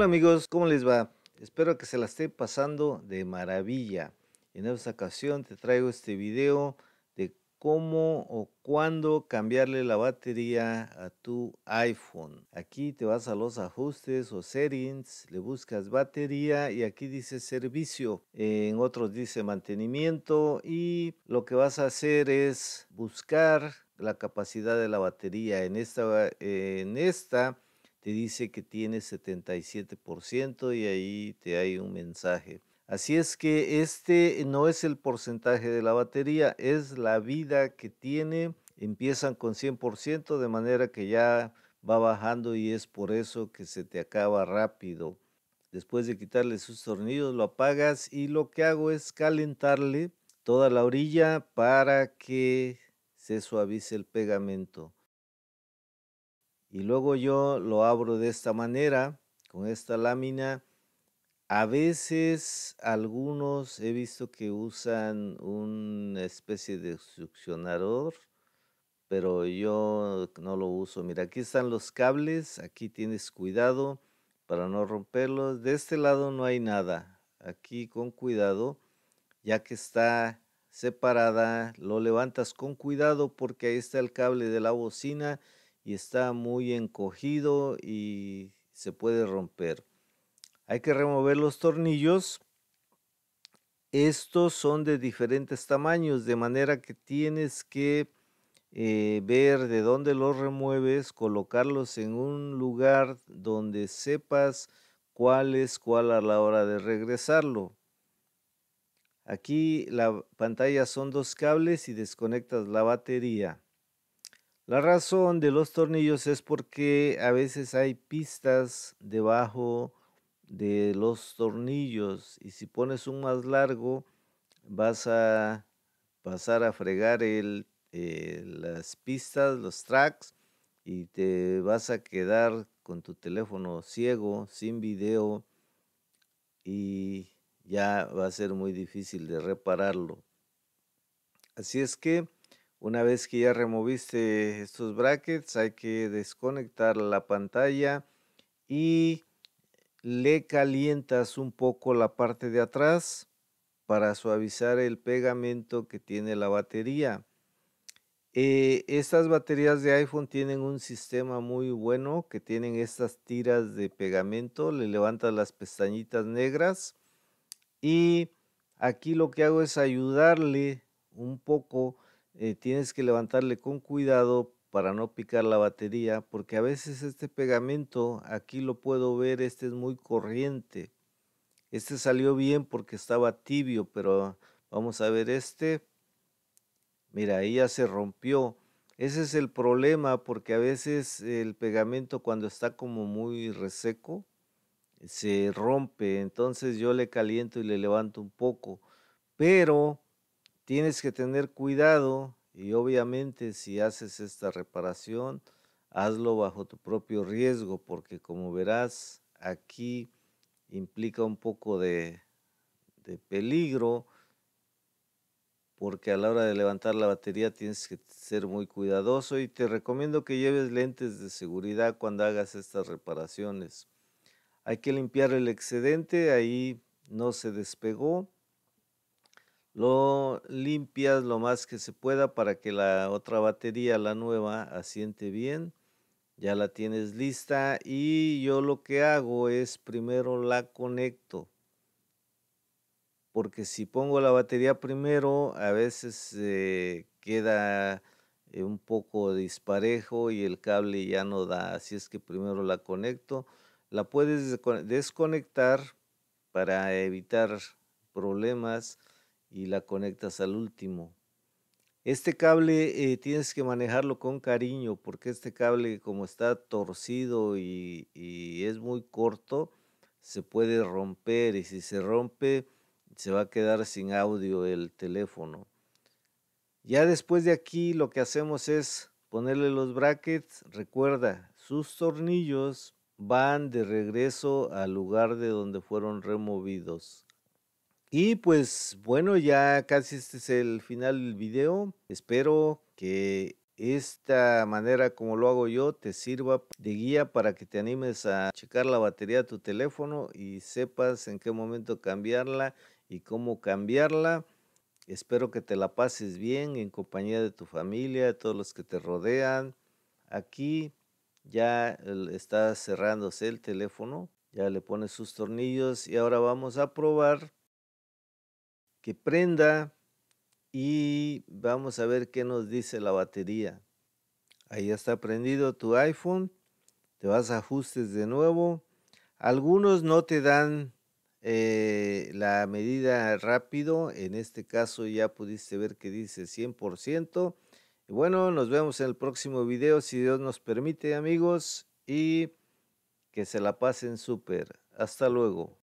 Hola amigos, ¿cómo les va? Espero que se la esté pasando de maravilla. En esta ocasión te traigo este video de cómo o cuándo cambiarle la batería a tu iPhone. Aquí te vas a los ajustes o settings, le buscas batería y aquí dice servicio. En otros dice mantenimiento y lo que vas a hacer es buscar la capacidad de la batería. En esta, en esta te dice que tiene 77% y ahí te hay un mensaje. Así es que este no es el porcentaje de la batería, es la vida que tiene. Empiezan con 100% de manera que ya va bajando y es por eso que se te acaba rápido. Después de quitarle sus tornillos lo apagas y lo que hago es calentarle toda la orilla para que se suavice el pegamento y luego yo lo abro de esta manera con esta lámina. A veces algunos he visto que usan una especie de succionador, pero yo no lo uso. Mira, aquí están los cables, aquí tienes cuidado para no romperlos. De este lado no hay nada. Aquí con cuidado, ya que está separada, lo levantas con cuidado porque ahí está el cable de la bocina y está muy encogido y se puede romper. Hay que remover los tornillos. Estos son de diferentes tamaños, de manera que tienes que eh, ver de dónde los remueves, colocarlos en un lugar donde sepas cuál es cuál a la hora de regresarlo. Aquí la pantalla son dos cables y desconectas la batería. La razón de los tornillos es porque a veces hay pistas debajo de los tornillos y si pones un más largo vas a pasar a fregar eh, las pistas, los tracks y te vas a quedar con tu teléfono ciego, sin video y ya va a ser muy difícil de repararlo. Así es que una vez que ya removiste estos brackets, hay que desconectar la pantalla y le calientas un poco la parte de atrás para suavizar el pegamento que tiene la batería. Eh, estas baterías de iPhone tienen un sistema muy bueno que tienen estas tiras de pegamento, le levantas las pestañitas negras y aquí lo que hago es ayudarle un poco eh, tienes que levantarle con cuidado para no picar la batería, porque a veces este pegamento, aquí lo puedo ver, este es muy corriente. Este salió bien porque estaba tibio, pero vamos a ver este. Mira, ahí ya se rompió. Ese es el problema porque a veces el pegamento cuando está como muy reseco se rompe. Entonces yo le caliento y le levanto un poco. Pero Tienes que tener cuidado y obviamente si haces esta reparación, hazlo bajo tu propio riesgo, porque como verás, aquí implica un poco de, de peligro, porque a la hora de levantar la batería tienes que ser muy cuidadoso y te recomiendo que lleves lentes de seguridad cuando hagas estas reparaciones. Hay que limpiar el excedente, ahí no se despegó lo limpias lo más que se pueda para que la otra batería, la nueva, asiente bien. Ya la tienes lista y yo lo que hago es primero la conecto. Porque si pongo la batería primero, a veces eh, queda eh, un poco disparejo y el cable ya no da, así es que primero la conecto. La puedes desconectar para evitar problemas y la conectas al último. Este cable eh, tienes que manejarlo con cariño porque este cable como está torcido y, y, es muy corto, se puede romper y si se rompe se va a quedar sin audio el teléfono. Ya después de aquí lo que hacemos es ponerle los brackets. Recuerda, sus tornillos van de regreso al lugar de donde fueron removidos. Y pues bueno, ya casi este es el final del video. Espero que esta manera como lo hago yo te sirva de guía para que te animes a checar la batería de tu teléfono y sepas en qué momento cambiarla y cómo cambiarla. Espero que te la pases bien en compañía de tu familia, de todos los que te rodean. Aquí ya está cerrándose el teléfono, ya le pones sus tornillos y ahora vamos a probar que prenda y vamos a ver qué nos dice la batería. Ahí está prendido tu iPhone, te vas a ajustes de nuevo. Algunos no te dan eh, la medida rápido, en este caso ya pudiste ver que dice 100%. bueno, nos vemos en el próximo video si Dios nos permite amigos y que se la pasen súper. Hasta luego.